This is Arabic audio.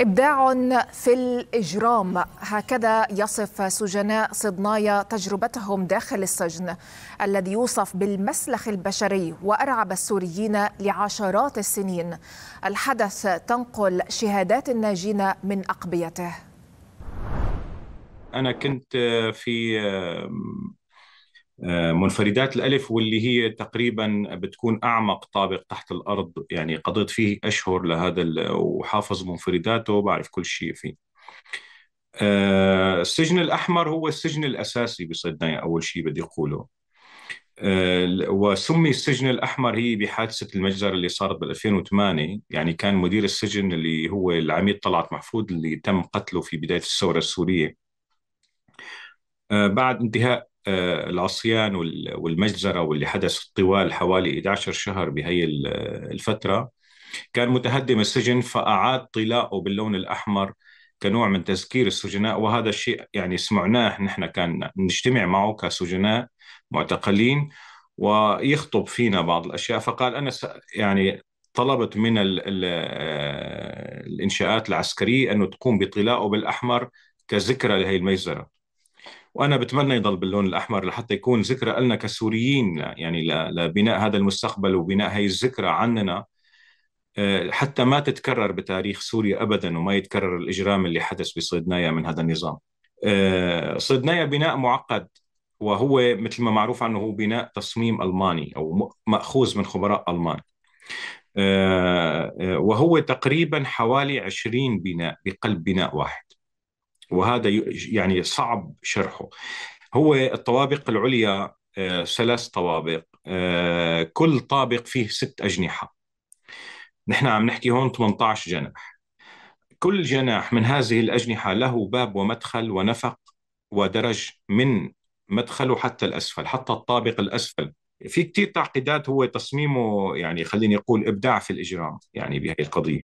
إبداع في الإجرام هكذا يصف سجناء صدنايا تجربتهم داخل السجن الذي يوصف بالمسلخ البشري وأرعب السوريين لعشرات السنين الحدث تنقل شهادات الناجين من أقبيته أنا كنت في آه، آه، منفردات الألف واللي هي تقريبا بتكون أعمق طابق تحت الأرض يعني قضيت فيه أشهر لهذا وحافظ منفرداته وبعرف كل شيء فيه آه، السجن الأحمر هو السجن الأساسي بصيدنايا يعني أول شيء بدي أقوله آه، وسمي السجن الأحمر هي بحادثة المجزرة اللي صارت بال 2008 يعني كان مدير السجن اللي هو العميد طلعت محفوظ اللي تم قتله في بداية الثورة السورية بعد انتهاء العصيان والمجزرة واللي حدث طوال حوالي 11 شهر بهي الفترة كان متهدم السجن فأعاد طلاؤه باللون الأحمر كنوع من تذكير السجناء وهذا الشيء يعني سمعناه نحن كان نجتمع معه كسجناء معتقلين ويخطب فينا بعض الأشياء فقال أنا يعني طلبت من الـ الـ الإنشاءات العسكرية أنه تقوم بطلاءه بالأحمر كذكرى لهي المجزرة وانا بتمنى يضل باللون الاحمر لحتى يكون ذكرى لنا كسوريين يعني لبناء هذا المستقبل وبناء هي الذكرى عننا آه، حتى ما تتكرر بتاريخ سوريا ابدا وما يتكرر الاجرام اللي حدث بصيدنايا من هذا النظام. آه، صيدنايا بناء معقد وهو مثل ما معروف عنه هو بناء تصميم الماني او ماخوذ من خبراء المان. آه، وهو تقريبا حوالي 20 بناء بقلب بناء واحد. وهذا يعني صعب شرحه هو الطوابق العليا آه، ثلاث طوابق آه، كل طابق فيه ست أجنحة نحن عم نحكي هون 18 جناح كل جناح من هذه الأجنحة له باب ومدخل ونفق ودرج من مدخله حتى الأسفل حتى الطابق الأسفل في كتير تعقيدات هو تصميمه يعني خليني أقول إبداع في الإجرام يعني بهي القضية